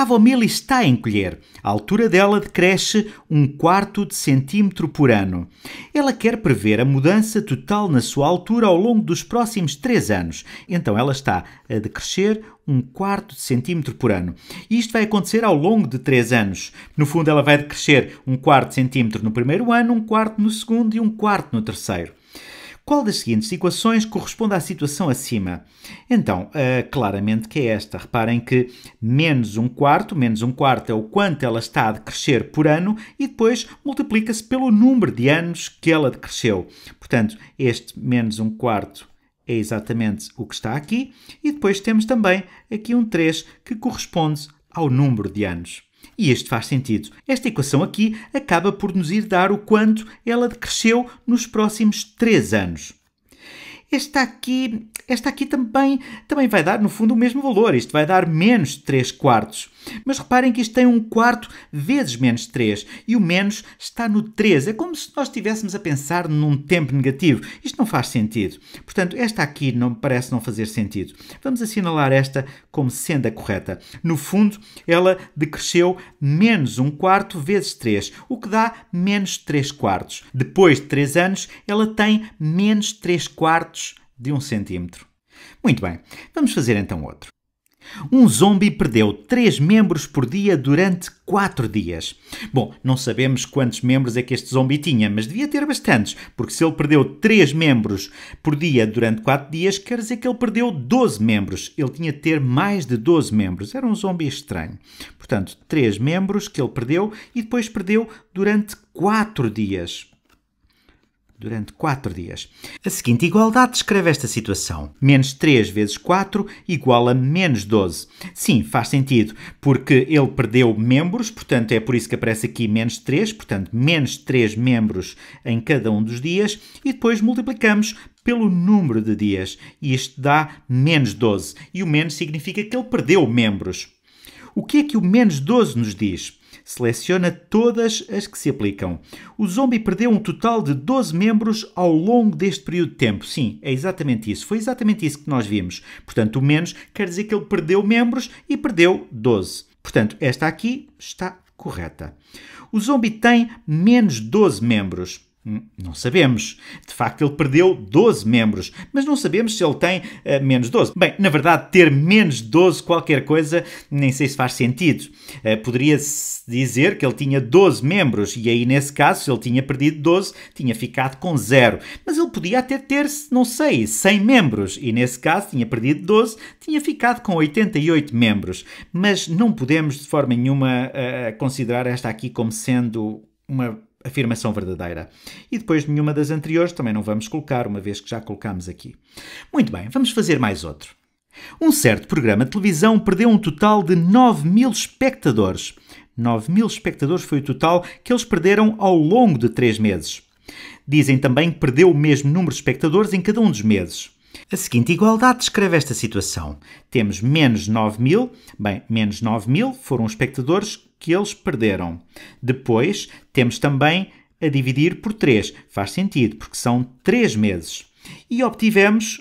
A avomila está a encolher. A altura dela decresce um quarto de centímetro por ano. Ela quer prever a mudança total na sua altura ao longo dos próximos três anos. Então ela está a decrescer um quarto de centímetro por ano. E isto vai acontecer ao longo de três anos. No fundo, ela vai decrescer um quarto de centímetro no primeiro ano, um quarto no segundo e um quarto no terceiro. Qual das seguintes equações corresponde à situação acima? Então, uh, claramente que é esta. Reparem que menos um quarto, menos um quarto é o quanto ela está a decrescer por ano e depois multiplica-se pelo número de anos que ela decresceu. Portanto, este menos um quarto é exatamente o que está aqui. E depois temos também aqui um 3 que corresponde ao número de anos. E este faz sentido. Esta equação aqui acaba por nos ir dar o quanto ela decresceu nos próximos 3 anos. Esta aqui, esta aqui também, também vai dar, no fundo, o mesmo valor. Isto vai dar menos 3 quartos. Mas reparem que isto tem 1 quarto vezes menos 3. E o menos está no 3. É como se nós estivéssemos a pensar num tempo negativo. Isto não faz sentido. Portanto, esta aqui não parece não fazer sentido. Vamos assinalar esta como sendo a correta. No fundo, ela decresceu menos 1 quarto vezes 3, o que dá menos 3 quartos. Depois de 3 anos, ela tem menos 3 quartos de um centímetro. Muito bem, vamos fazer então outro. Um zombi perdeu 3 membros por dia durante 4 dias. Bom, não sabemos quantos membros é que este zombi tinha, mas devia ter bastantes, porque se ele perdeu 3 membros por dia durante 4 dias, quer dizer que ele perdeu 12 membros. Ele tinha de ter mais de 12 membros. Era um zombi estranho. Portanto, 3 membros que ele perdeu e depois perdeu durante 4 dias durante 4 dias. A seguinte igualdade descreve esta situação. Menos 3 vezes 4 igual a menos 12. Sim, faz sentido, porque ele perdeu membros, portanto é por isso que aparece aqui menos 3, portanto menos 3 membros em cada um dos dias, e depois multiplicamos pelo número de dias, e isto dá menos 12, e o menos significa que ele perdeu membros. O que é que o menos 12 nos diz? seleciona todas as que se aplicam. O Zombie perdeu um total de 12 membros ao longo deste período de tempo. Sim, é exatamente isso. Foi exatamente isso que nós vimos. Portanto, o menos quer dizer que ele perdeu membros e perdeu 12. Portanto, esta aqui está correta. O Zombie tem menos 12 membros. Hum, não sabemos. De facto, ele perdeu 12 membros, mas não sabemos se ele tem uh, menos 12. Bem, na verdade, ter menos 12 qualquer coisa nem sei se faz sentido. Uh, Poderia-se dizer que ele tinha 12 membros, e aí, nesse caso, se ele tinha perdido 12, tinha ficado com zero. Mas ele podia até ter, não sei, 100 membros, e nesse caso, tinha perdido 12, tinha ficado com 88 membros. Mas não podemos, de forma nenhuma, uh, considerar esta aqui como sendo uma afirmação verdadeira. E depois de nenhuma das anteriores também não vamos colocar, uma vez que já colocámos aqui. Muito bem, vamos fazer mais outro. Um certo programa de televisão perdeu um total de 9 mil espectadores. 9 mil espectadores foi o total que eles perderam ao longo de 3 meses. Dizem também que perdeu o mesmo número de espectadores em cada um dos meses. A seguinte igualdade descreve esta situação. Temos menos 9 mil, bem, menos 9 mil foram espectadores que eles perderam. Depois, temos também a dividir por 3. Faz sentido, porque são 3 meses. E obtivemos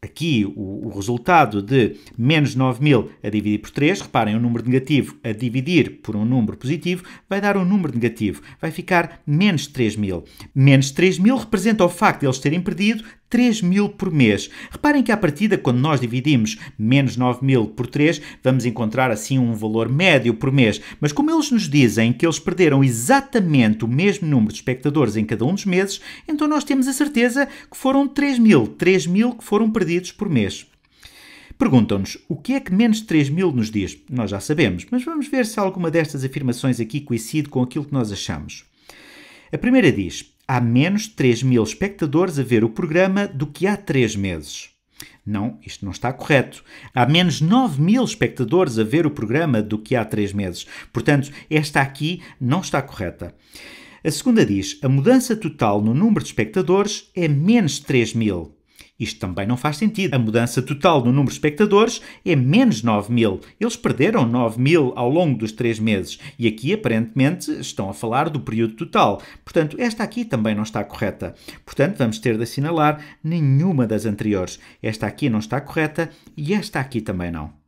aqui o, o resultado de menos 9.000 a dividir por 3. Reparem, o um número negativo a dividir por um número positivo vai dar um número negativo. Vai ficar menos 3.000. Menos 3.000 representa o facto de eles terem perdido 3 mil por mês. Reparem que à partida, quando nós dividimos menos 9 mil por 3, vamos encontrar assim um valor médio por mês. Mas como eles nos dizem que eles perderam exatamente o mesmo número de espectadores em cada um dos meses, então nós temos a certeza que foram 3 mil, 3 mil que foram perdidos por mês. Perguntam-nos o que é que menos 3 mil nos diz. Nós já sabemos, mas vamos ver se alguma destas afirmações aqui coincide com aquilo que nós achamos. A primeira diz: há menos 3 mil espectadores a ver o programa do que há 3 meses. Não, isto não está correto. Há menos 9 mil espectadores a ver o programa do que há 3 meses. Portanto, esta aqui não está correta. A segunda diz: a mudança total no número de espectadores é menos 3 mil. Isto também não faz sentido. A mudança total no número de espectadores é menos 9 mil. Eles perderam 9 mil ao longo dos três meses e aqui aparentemente estão a falar do período total. Portanto, esta aqui também não está correta. Portanto, vamos ter de assinalar nenhuma das anteriores. Esta aqui não está correta e esta aqui também não.